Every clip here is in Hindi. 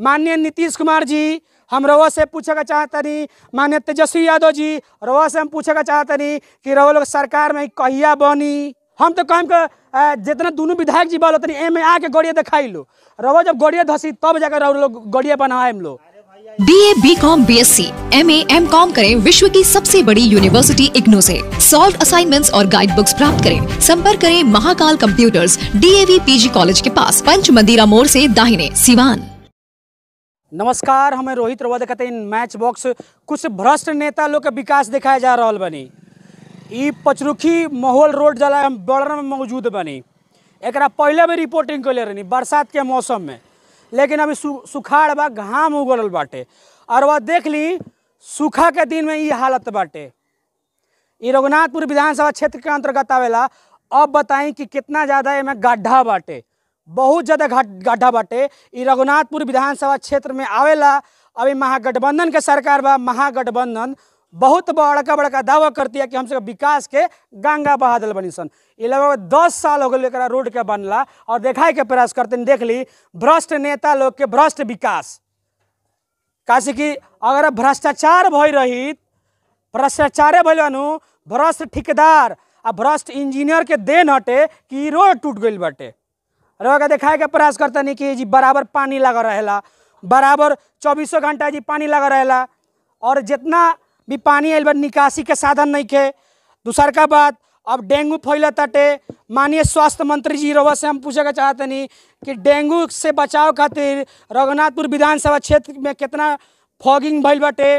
माननीय नीतीश कुमार जी हम रवा से पूछे का चाहते नहीं मान्य तेजस्वी यादव जी रवा से हम पूछे का चाहते नहीं कि रवा लोग सरकार में कहिया बनी हम तो कहम के जितना दोनों विधायक जी बोलो तनी एम आके गोड़िया दिखाई लो रवा जब गोड़िया धसी तब जाकर रवा लोग गोड़िया बनाए हम लोग B A B com B S C M A M com करें विश्व की सबसे बड़ी यूनिवर्सिटी इग्नो से सॉल्व असाइनमेंट्स और गाइड बुक्स प्राप्त करें संपर्क करें Mahakal computers D A V P G college के पास पंच मंदिरा मोड़ ऐसी दाहिने सिवान नमस्कार हमें रोहित रवा देखते हैं मैच बॉक्स कुछ भ्रष्ट नेता लोग के विकास दिखाया जा रहा बनी ई पचरुखी माहौल रोड जला हम बॉर्डर में मौजूद बनी एक पहले भी रिपोर्टिंग कैले रही बरसात के मौसम में लेकिन अभी सु, सुखाड़ बा घाम उगल बाटे और वह देख ली सूखा के दिन में ये हालत बाटे ये रघुनाथपुर विधानसभा क्षेत्र के अंतर्गत आवेला अब बताई कि कितना ज़्यादा इमें गड्ढा बाटे बहुत ज़्यादा घाट गड्ढा बाटे रघुनाथपुर विधानसभा क्षेत्र में आवेला अभी महागठबंधन के सरकार बा महागठबंधन बहुत बड़का बड़का दावा करती है कि हम सब विकास के गंगा बहादल बनी सन ये लगभग दस साल हो गए एक रोड के बनला और देखा के प्रयास करते देख ली भ्रष्ट नेता लोग के भ्रष्ट विकास का कि अगर भ्रष्टाचार भय रही भ्रष्टाचारे भैलू भ्रष्ट ठिकेदार आ भ्रष्ट इंजीनियर के देन हटे कि रोड टूट गई बटे रहोगा देखा के प्रयास करते नहीं कि जी बराबर पानी लगा रहेला बराबर चौबीसों घंटा जी पानी लगा रहेला और जितना भी पानी आयल निकासी के साधन नहीं के दूसर का बात अब डेंगू फैल ताटे माननीय स्वास्थ्य मंत्री जी रवा से हम पूछे के चाहते नहीं कि डेंगू से बचाव खातिर रघुनाथपुर विधानसभा क्षेत्र में कितना फॉगिंग भैल बटे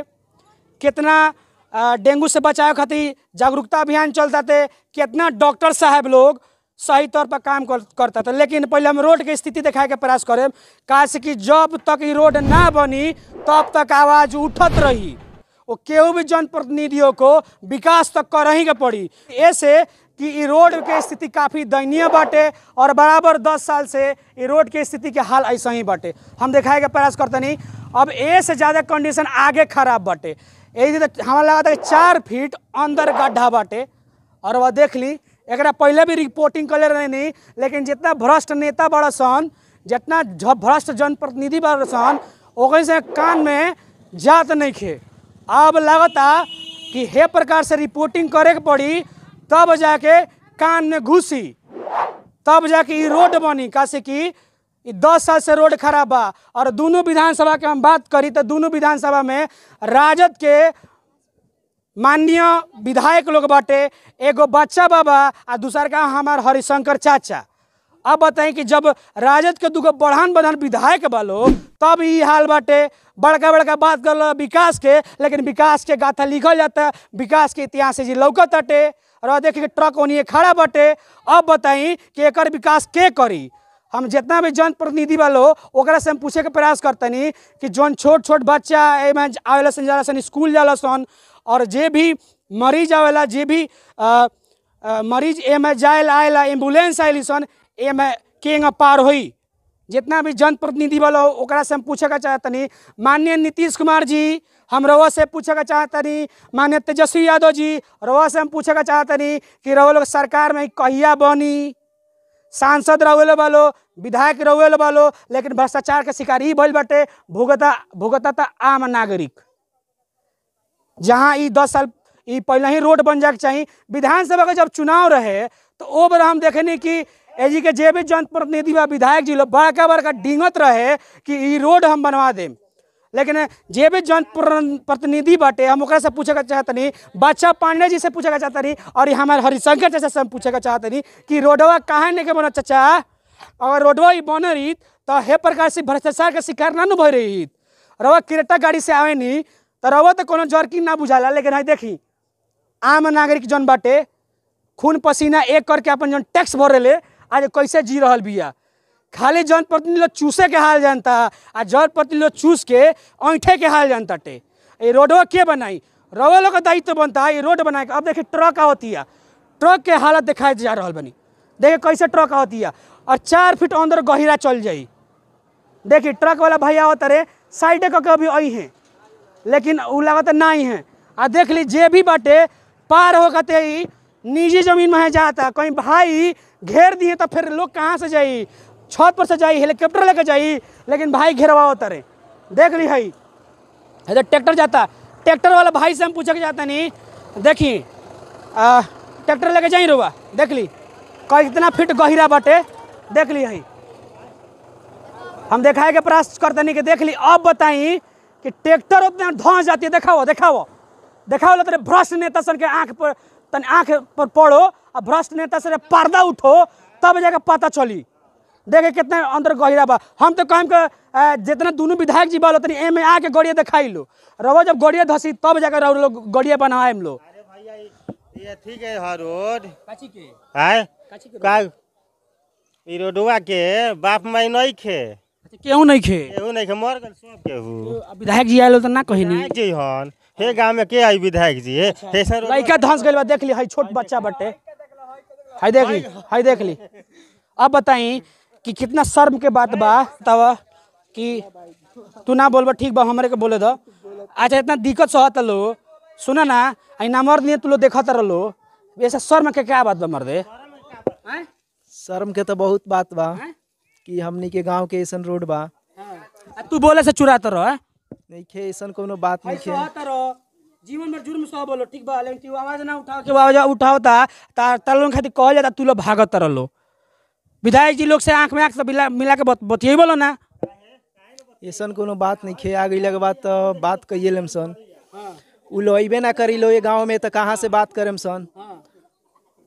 कितना डेंगू से बचाव खातिर जागरूकता अभियान चलता थे कितना डॉक्टर साहब लोग सही तौर पर काम करता था लेकिन पहले हम रोड के स्थिति दिखाए के प्रयास करें काश कि जब तक ये रोड ना बनी तब तक आवाज़ उठत रही वो केहू भी जनप्रतिनिधियों को विकास तक कर ही के पड़ी ऐसे कि ये रोड के स्थिति काफ़ी दयनीय बाटे और बराबर 10 साल से ये रोड के स्थिति के हाल ऐसा ही बाटे हम दिखाए के प्रयास करते नहीं अब ए से ज़्यादा कंडीशन आगे खराब बाटे यही हमारा लगा था कि चार फीट अंदर गड्ढा बाटे और वह देख ली एक पहले भी रिपोर्टिंग कले रहनी लेकिन जितना भ्रष्ट नेता बड़ा सन जितना भ्रष्ट जनप्रतिनिधि बड़ सन ओकरे से कान में जात नहीं खे अब लगता कि हे प्रकार से रिपोर्टिंग करे के पड़ी तब जाके कान में घुसी तब जाके रोड बनी कैसे कि दस साल से रोड खराब बा और दोनों विधानसभा के हम बात करी तो दोनों विधानसभा में राजद के माननीय विधायक लोग बाटे एगो बच्चा बाबा आ दूसर का हमार हरिशंकर चाचा अब बताएं कि जब राजद के दूगो बढ़ान बढ़ान विधायक बालो तब ये हाल बाटे बड़का बड़का बात कर विकास के लेकिन विकास के गाथा लिखल जाता विकास के इतिहास जी लौकत अटे और देखिए ट्रक ओनिए खड़ा बटे अब बताई कि एक विकास के करी हम जितना भी जनप्रतिनिधि बा ओकरा से हम पूछे के प्रयास करतनी कि जौन छोट छोट बच्चा एमें आवेला सन सन स्कूल जाला सन और जे भी मरीज आवेला जे भी आ, आ, मरीज एमे जायल आएला एम्बुलेंस आएल सन एमे के पार हो जितना भी जनप्रतिनिधि वाला ओकरा से हम पूछे का चाहतनी माननीय नीतीश कुमार जी हम रवा से पूछे का चाहतनी माननीय तेजस्वी यादव जी रवा से हम पूछे का चाहतनी कि रहो लोग सरकार में कहिया बनी सांसद रहे बलो विधायक रहे बलो लेकिन भ्रष्टाचार के शिकार ही भइल बटे भुगता भुगता आम नागरिक जहाँ ई दस साल ई पहले ही रोड बन जाए चाहिए विधानसभा का जब चुनाव रहे तो ओ बार हम देखेनी कि एजी के जे भी जनप्रतिनिधि व विधायक जी लोग बड़का बड़का डिंगत रहे कि ई रोड हम बनवा दें लेकिन जे भी जन प्रतिनिधि बटे हम से पूछे का चाहतनी बादशाह पांडे जी से पूछे का चाहतनी और हमारे हरिशंकर चाचा से हम पूछे का चाहतनी कि रोडवा कहाँ नहीं के बन चाचा अगर रोडवा ही बन रही तो हे प्रकार से भ्रष्टाचार के शिकार ना नु रही रोवा किरेटा गाड़ी से आवे नहीं तो रहो तो कोनो जर्किन ना बुझाला लेकिन हाई देखी आम नागरिक जन बाटे खून पसीना एक करके अपन जन टैक्स भरेले आज कैसे जी रहा बिया खाली जनप्रतिनिधि लोग चूसे के हाल जानता आ जनप्रतिनिधि लोग चूस के ऐठे के हाल जानता टे ये रोडो के बनाई रवा लोग का दायित्व तो बनता है ये रोड बनाए अब देखिए ट्रक आती है ट्रक के हालत दिखाई जा रहा बनी देखिए कैसे ट्रक आती है और चार फीट अंदर गहिरा चल जाई देखिए ट्रक वाला भैया होता रे साइडे कभी अभी आई लेकिन वो लागत नहीं है आ देख ली जे भी बाटे पार हो कते ही निजी जमीन में है जाता कहीं भाई घेर दिए तो फिर लोग कहाँ से जाई छत पर से जाई हेलीकॉप्टर लेके जाई लेकिन भाई घेरवा होता रे देख ली है इधर ट्रैक्टर जाता ट्रैक्टर वाला भाई से हम पूछे के जाता नहीं देखी ट्रैक्टर लेके जाई रुआ देख ली कहीं इतना फिट गहिरा बाटे देख ली है हम देखा के प्रयास करते नहीं कि देख ली अब बताई कि ट्रैक्टर उतना धोस जाती है देखाओ देखाओ देखाओ तेरे भ्रष्ट नेता सन के आँख पर तन आँख पर पड़ो और भ्रष्ट नेता सर पर्दा उठो तब जाकर पता चली देखे कितने अंदर गहरा बा हम तो कहम के जितना दोनों विधायक जी बोलो तनी एम आके गड़िया दिखाई लो रहो जब गड़िया धसी तब जाकर रहो लोग गड़िया बनाए हम लोग ये ठीक है हर रोड काची के हाय काची के का रोडवा के बाप माई नहीं खे केहू नहीं खे केहू नहीं खे मर गल सब केहू तो विधायक जी आयल त ना कहिनी जी हन हे गांव में के आई विधायक जी हे हे अच्छा। सर लइका धंस गेल बा देख ली हई छोट बच्चा बटे हई देख ली हई देख ली अब बताई कि कितना शर्म के बात बा तब कि तू ना बोलबा ठीक बा हमरे के बोले द अच्छा इतना दिक्कत सहत लो सुन ना आई ना मर दिए तू लो देखत रहो ऐसा शर्म के क्या बात बा मर दे शर्म के तो बहुत बात बा है? हाँ? कि हमने के गांव के ऐसा रोड बा हाँ। तू बोले से चुराता तो रहो नहीं खे ऐसा कोनो बात नहीं खे जीवन भर जुर्म सौ बोलो ठीक बा लेकिन तू आवाज ना उठाओ के आवाज ता तार तालों खातिर कहल जाता तू लोग भागत रहो विधायक जी लोग से आंख में आंख मिला मिला के बतिये बोलो ना ऐसा कोनो बात नहीं खे तो बात कहिए लेम सन हाँ। उ लोइबे ना करी लो ये गाँव में तो से बात करेम सन हाँ।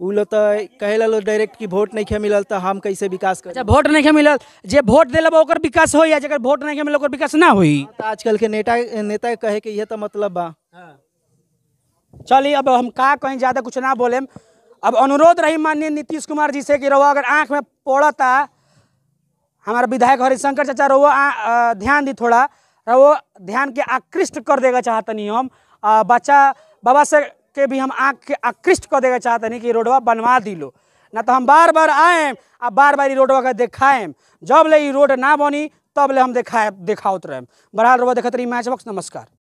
उ लोग तो कहे लो डायरेक्ट कि वोट नहीं खे मिलल तो हम कैसे विकास कर वोट अच्छा, नहीं खे मिलल जो वोट दिल और विकास हो या जगह वोट नहीं खे मिले विकास ना हुई हाँ, तो आजकल के नेता नेता कहे के ये तो मतलब बा हाँ। चलिए अब हम का कहीं ज़्यादा कुछ ना बोलेम अब अनुरोध रही माननीय नीतीश कुमार जी से कि रहो अगर आँख में पड़ता हमारा विधायक हरिशंकर चाचा रहो ध्यान दी थोड़ा रहो ध्यान के आकृष्ट कर देगा चाहतनी हम बच्चा बाबा से के भी हम आँख के आकृष्ट कर देगा चाहते नहीं कि रोडवा बनवा दिलो ना तो हम बार बार आएम आ बार बार रोडवा के देखाएम जब ले रोड ना बनी तब ले हम देखा दिखावत रहें बरहाल रोडवा देखते रही मैच बॉक्स नमस्कार